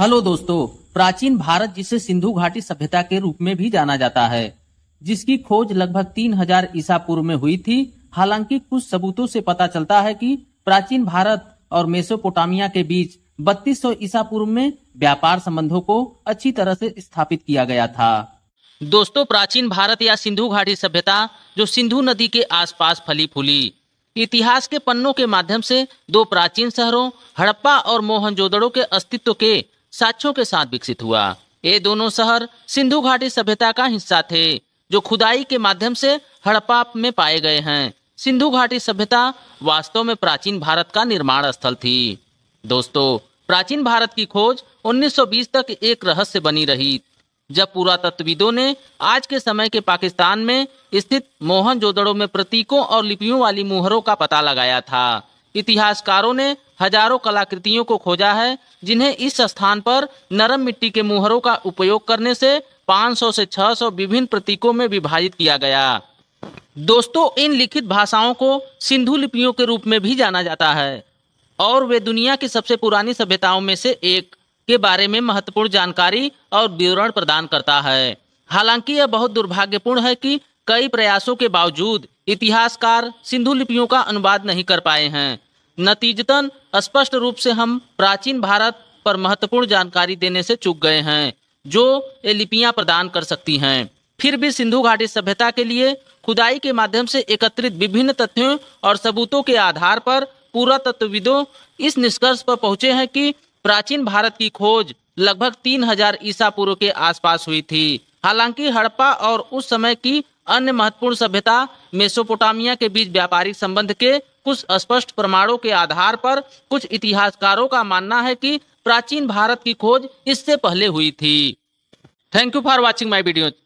hello दोस्तों प्राचीन भारत जिसे सिंधु घाटी सभ्यता के रूप में भी जाना जाता है जिसकी खोज लगभग 3000 ईसा पूर्व में हुई थी हालांकि कुछ सबूतों से पता चलता है कि प्राचीन भारत और मेसोपोटामिया के बीच 3200 ईसा पूर्व में व्यापार संबंधों को अच्छी तरह से स्थापित किया गया था दोस्तों प्राचीन भारत या सिंधु घाटी सभ्यता जो सिंधु नदी के आसपास फली फूली इतिहास के पन्नों के माध्यम से दो प्राचीन शहरों हड़प्पा और मोहनजोदड़ो के अस्तित्व के साक्षों के साथ विकसित हुआ ये दोनों शहर सिंधु घाटी सभ्यता का हिस्सा थे जो खुदाई के माध्यम से हड़प्पा में पाए गए हैं सिंधु घाटी सभ्यता वास्तव में प्राचीन भारत का निर्माण स्थल थी दोस्तों प्राचीन भारत की खोज 1920 तक एक रहस्य बनी रही जब पुरातत्वविदों ने आज के समय के पाकिस्तान में स्थित मोहन जोदड़ो में प्रतीकों और लिपियों वाली मुहरों का पता लगाया था इतिहासकारों ने हजारों कलाकृतियों को खोजा है जिन्हें इस स्थान पर नरम मिट्टी के मुहरों का उपयोग करने से 500 से 600 विभिन्न प्रतीकों में विभाजित किया गया दोस्तों इन लिखित भाषाओं को सिंधु लिपियों के रूप में भी जाना जाता है और वे दुनिया की सबसे पुरानी सभ्यताओं में से एक के बारे में महत्वपूर्ण जानकारी और विवरण प्रदान करता है हालांकि यह बहुत दुर्भाग्यपूर्ण है कि कई प्रयासों के बावजूद इतिहासकार सिंधु लिपियों का अनुवाद नहीं कर पाए हैं नतीजतन स्पष्ट रूप से हम प्राचीन भारत पर महत्वपूर्ण जानकारी देने से चूक गए हैं जो ये लिपियाँ प्रदान कर सकती हैं फिर भी सिंधु घाटी सभ्यता के लिए खुदाई के माध्यम से एकत्रित विभिन्न तथ्यों और सबूतों के आधार पर पूरा तत्वविदों इस निष्कर्ष पर पहुंचे हैं कि प्राचीन भारत की खोज लगभग 3000 ईसा पूर्व के आसपास हुई थी हालांकि हड़प्पा और उस समय की अन्य महत्वपूर्ण सभ्यता मेसोपोटामिया के बीच व्यापारिक संबंध के कुछ स्पष्ट प्रमाणों के आधार पर कुछ इतिहासकारों का मानना है कि प्राचीन भारत की खोज इससे पहले हुई थी thank you for watching my video